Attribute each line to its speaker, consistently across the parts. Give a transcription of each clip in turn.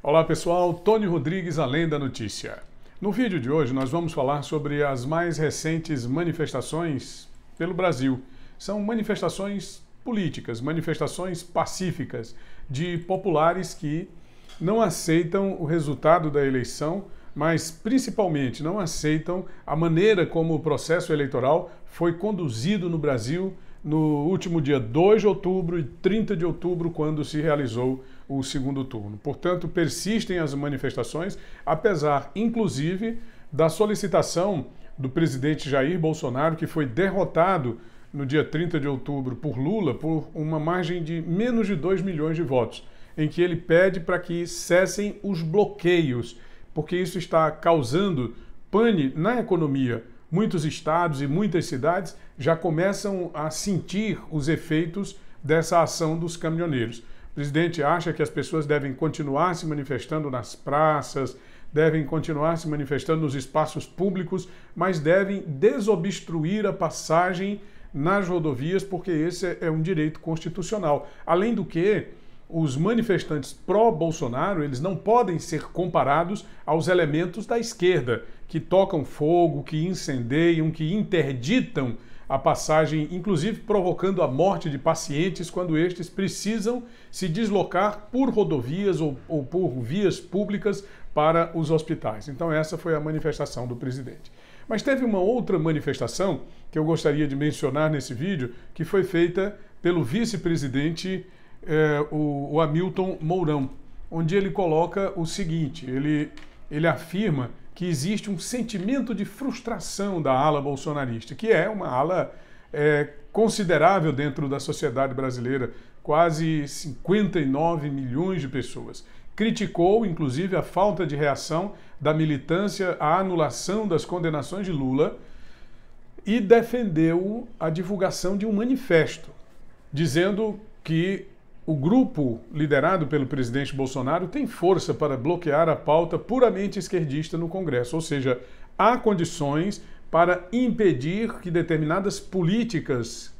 Speaker 1: Olá pessoal, Tony Rodrigues, Além da Notícia. No vídeo de hoje nós vamos falar sobre as mais recentes manifestações pelo Brasil. São manifestações políticas, manifestações pacíficas de populares que não aceitam o resultado da eleição, mas principalmente não aceitam a maneira como o processo eleitoral foi conduzido no Brasil no último dia 2 de outubro e 30 de outubro, quando se realizou o segundo turno. Portanto, persistem as manifestações, apesar, inclusive, da solicitação do presidente Jair Bolsonaro, que foi derrotado no dia 30 de outubro por Lula por uma margem de menos de 2 milhões de votos, em que ele pede para que cessem os bloqueios, porque isso está causando pane na economia muitos estados e muitas cidades já começam a sentir os efeitos dessa ação dos caminhoneiros. O presidente acha que as pessoas devem continuar se manifestando nas praças, devem continuar se manifestando nos espaços públicos, mas devem desobstruir a passagem nas rodovias, porque esse é um direito constitucional. Além do que, os manifestantes pró-Bolsonaro, eles não podem ser comparados aos elementos da esquerda, que tocam fogo, que incendeiam, que interditam a passagem, inclusive provocando a morte de pacientes quando estes precisam se deslocar por rodovias ou, ou por vias públicas para os hospitais. Então, essa foi a manifestação do presidente. Mas teve uma outra manifestação que eu gostaria de mencionar nesse vídeo, que foi feita pelo vice-presidente é, o, o Hamilton Mourão, onde ele coloca o seguinte: ele, ele afirma que existe um sentimento de frustração da ala bolsonarista, que é uma ala é, considerável dentro da sociedade brasileira, quase 59 milhões de pessoas. Criticou, inclusive, a falta de reação da militância à anulação das condenações de Lula e defendeu a divulgação de um manifesto, dizendo que o grupo liderado pelo presidente Bolsonaro tem força para bloquear a pauta puramente esquerdista no Congresso, ou seja, há condições para impedir que determinadas políticas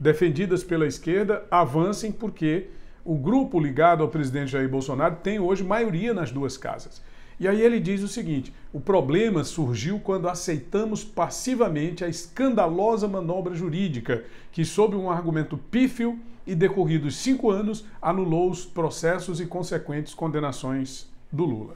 Speaker 1: defendidas pela esquerda avancem, porque o grupo ligado ao presidente Jair Bolsonaro tem hoje maioria nas duas casas. E aí ele diz o seguinte: o problema surgiu quando aceitamos passivamente a escandalosa manobra jurídica que, sob um argumento pífio e decorridos cinco anos, anulou os processos e consequentes condenações do Lula.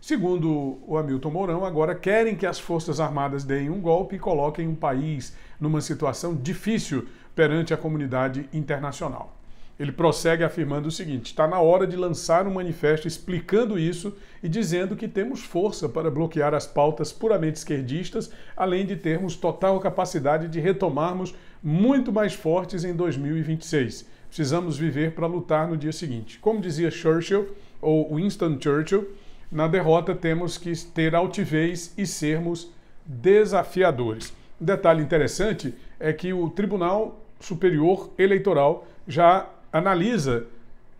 Speaker 1: Segundo o Hamilton Mourão, agora querem que as Forças Armadas deem um golpe e coloquem o um país numa situação difícil perante a comunidade internacional. Ele prossegue afirmando o seguinte: está na hora de lançar um manifesto explicando isso e dizendo que temos força para bloquear as pautas puramente esquerdistas, além de termos total capacidade de retomarmos muito mais fortes em 2026. Precisamos viver para lutar no dia seguinte. Como dizia Churchill ou Winston Churchill, na derrota temos que ter altivez e sermos desafiadores. Um detalhe interessante é que o Tribunal Superior Eleitoral já analisa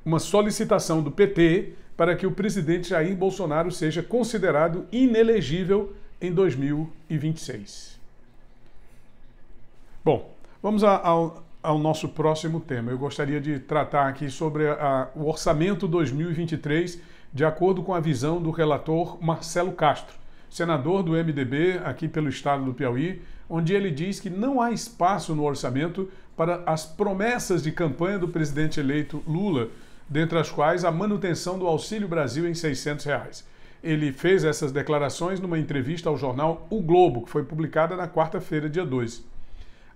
Speaker 1: uma solicitação do PT para que o presidente Jair Bolsonaro seja considerado inelegível em 2026. Bom, vamos ao, ao nosso próximo tema. Eu gostaria de tratar aqui sobre a, o orçamento 2023, de acordo com a visão do relator Marcelo Castro, senador do MDB aqui pelo estado do Piauí, onde ele diz que não há espaço no orçamento para as promessas de campanha do presidente eleito Lula, dentre as quais a manutenção do Auxílio Brasil em R$ 600. Reais. Ele fez essas declarações numa entrevista ao jornal O Globo, que foi publicada na quarta-feira, dia 2.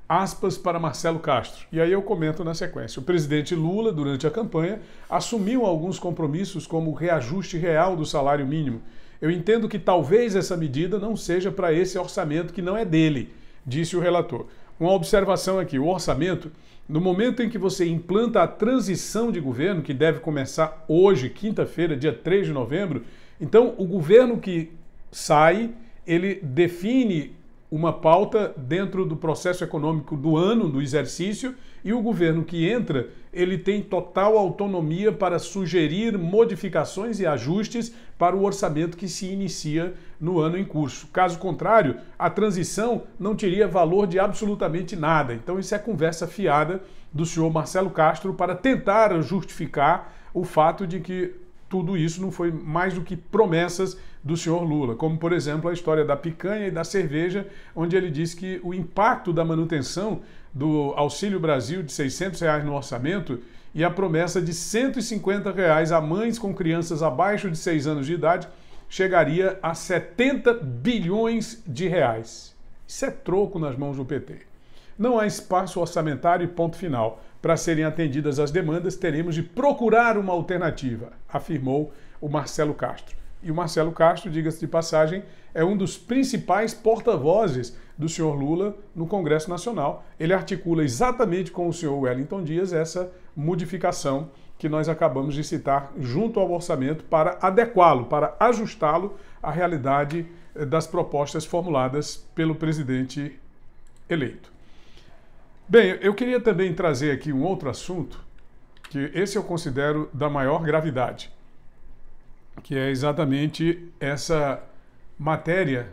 Speaker 1: Aspas para Marcelo Castro. E aí eu comento na sequência. O presidente Lula, durante a campanha, assumiu alguns compromissos, como o reajuste real do salário mínimo. Eu entendo que talvez essa medida não seja para esse orçamento que não é dele, disse o relator uma observação aqui: o orçamento, no momento em que você implanta a transição de governo, que deve começar hoje, quinta-feira, dia 3 de novembro, então o governo que sai, ele define uma pauta dentro do processo econômico do ano, do exercício, e o governo que entra, ele tem total autonomia para sugerir modificações e ajustes para o orçamento que se inicia no ano em curso. Caso contrário, a transição não teria valor de absolutamente nada. Então isso é conversa fiada do senhor Marcelo Castro para tentar justificar o fato de que tudo isso não foi mais do que promessas do senhor Lula, como por exemplo a história da picanha e da cerveja, onde ele disse que o impacto da manutenção do Auxílio Brasil de 600 reais no orçamento e a promessa de 150 reais a mães com crianças abaixo de 6 anos de idade chegaria a 70 bilhões de reais. Isso é troco nas mãos do PT. Não há espaço orçamentário e ponto final. Para serem atendidas as demandas, teremos de procurar uma alternativa, afirmou o Marcelo Castro. E o Marcelo Castro, diga-se de passagem, é um dos principais porta-vozes do senhor Lula no Congresso Nacional. Ele articula exatamente com o senhor Wellington Dias essa modificação que nós acabamos de citar junto ao orçamento para adequá-lo, para ajustá-lo à realidade eh, das propostas formuladas pelo presidente eleito. Bem, eu queria também trazer aqui um outro assunto, que esse eu considero da maior gravidade, que é exatamente essa matéria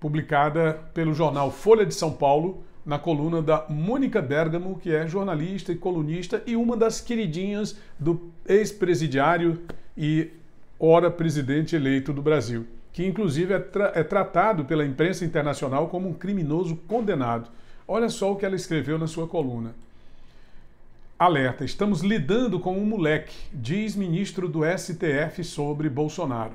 Speaker 1: publicada pelo jornal Folha de São Paulo, na coluna da Mônica Bergamo, que é jornalista e colunista e uma das queridinhas do ex-presidiário e ora presidente eleito do Brasil, que inclusive é, tra é tratado pela imprensa internacional como um criminoso condenado. Olha só o que ela escreveu na sua coluna. Alerta: estamos lidando com um moleque, diz ministro do STF sobre Bolsonaro.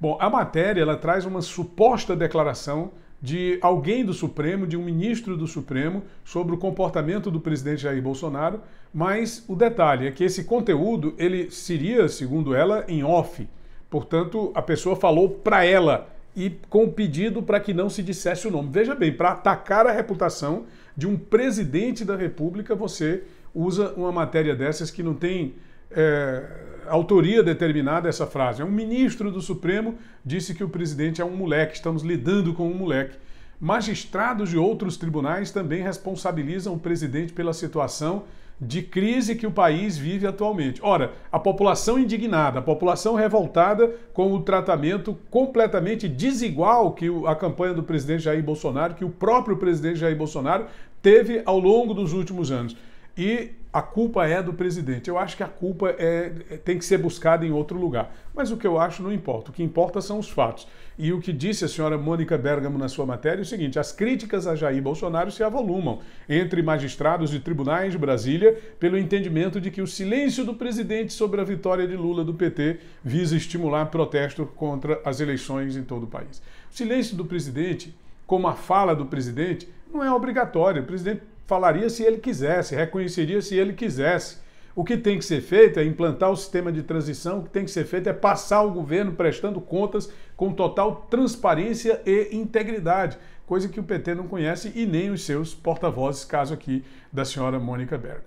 Speaker 1: Bom, a matéria ela traz uma suposta declaração de alguém do Supremo, de um ministro do Supremo, sobre o comportamento do presidente Jair Bolsonaro, mas o detalhe é que esse conteúdo ele seria, segundo ela, em off. Portanto, a pessoa falou para ela e com o pedido para que não se dissesse o nome. Veja bem, para atacar a reputação de um presidente da República, você usa uma matéria dessas que não tem é, autoria determinada essa frase. É um ministro do Supremo disse que o presidente é um moleque, estamos lidando com um moleque. Magistrados de outros tribunais também responsabilizam o presidente pela situação de crise que o país vive atualmente. Ora, a população indignada, a população revoltada com o tratamento completamente desigual que a campanha do presidente Jair Bolsonaro, que o próprio presidente Jair Bolsonaro teve ao longo dos últimos anos e a culpa é do presidente. Eu acho que a culpa é, é, tem que ser buscada em outro lugar. Mas o que eu acho não importa. O que importa são os fatos. E o que disse a senhora Mônica Bergamo na sua matéria é o seguinte: as críticas a Jair Bolsonaro se avolumam entre magistrados e tribunais de Brasília pelo entendimento de que o silêncio do presidente sobre a vitória de Lula do PT visa estimular protesto contra as eleições em todo o país. O silêncio do presidente, como a fala do presidente, não é obrigatório. O presidente falaria se ele quisesse, reconheceria se ele quisesse. O que tem que ser feito é implantar o sistema de transição, o que tem que ser feito é passar o governo prestando contas com total transparência e integridade, coisa que o PT não conhece e nem os seus porta-vozes, caso aqui da senhora Mônica Berg.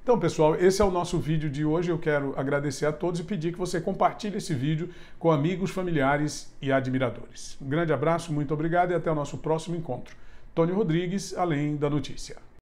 Speaker 1: Então, pessoal, esse é o nosso vídeo de hoje. Eu quero agradecer a todos e pedir que você compartilhe esse vídeo com amigos, familiares e admiradores. Um grande abraço, muito obrigado e até o nosso próximo encontro. Tony Rodrigues, Além da Notícia.